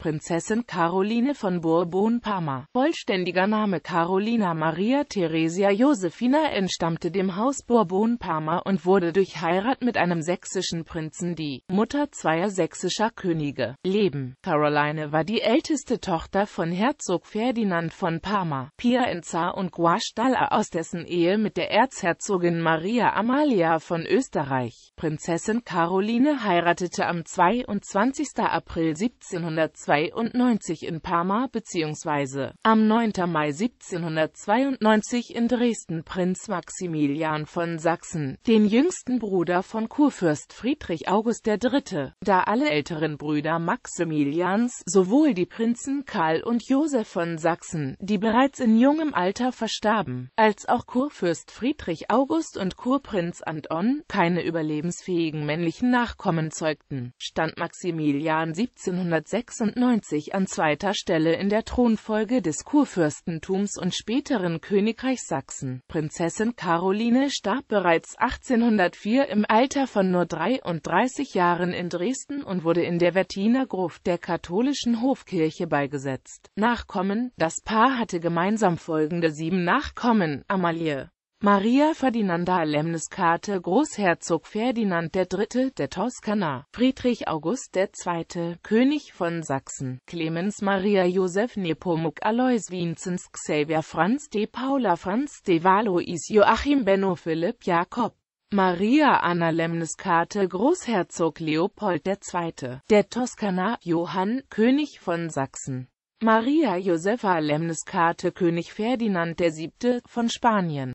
Prinzessin Caroline von Bourbon-Parma, vollständiger Name Carolina Maria Theresia Josefina entstammte dem Haus Bourbon-Parma und wurde durch Heirat mit einem sächsischen Prinzen die Mutter zweier sächsischer Könige. Leben Caroline war die älteste Tochter von Herzog Ferdinand von Parma, Pia Piaenza und Guastalla aus dessen Ehe mit der Erzherzogin Maria Amalia von Österreich. Prinzessin Caroline heiratete am 22. April 1702 1792 in Parma bzw. am 9. Mai 1792 in Dresden Prinz Maximilian von Sachsen, den jüngsten Bruder von Kurfürst Friedrich August III., da alle älteren Brüder Maximilians, sowohl die Prinzen Karl und Josef von Sachsen, die bereits in jungem Alter verstarben, als auch Kurfürst Friedrich August und Kurprinz Anton, keine überlebensfähigen männlichen Nachkommen zeugten, stand Maximilian 1796 1990 an zweiter Stelle in der Thronfolge des Kurfürstentums und späteren Königreich Sachsen. Prinzessin Caroline starb bereits 1804 im Alter von nur 33 Jahren in Dresden und wurde in der Wettiner Gruft der katholischen Hofkirche beigesetzt. Nachkommen Das Paar hatte gemeinsam folgende sieben Nachkommen, Amalie Maria Ferdinanda Lemniskate Großherzog Ferdinand III. der Toskana, Friedrich August II., König von Sachsen, Clemens Maria Josef Nepomuk Alois Vinzenz Xavier Franz de Paula Franz de Valois Joachim Benno Philipp Jakob Maria Anna Lemniskate Großherzog Leopold II. der Toskana, Johann, König von Sachsen. Maria Josefa Lemniskate König Ferdinand VII. von Spanien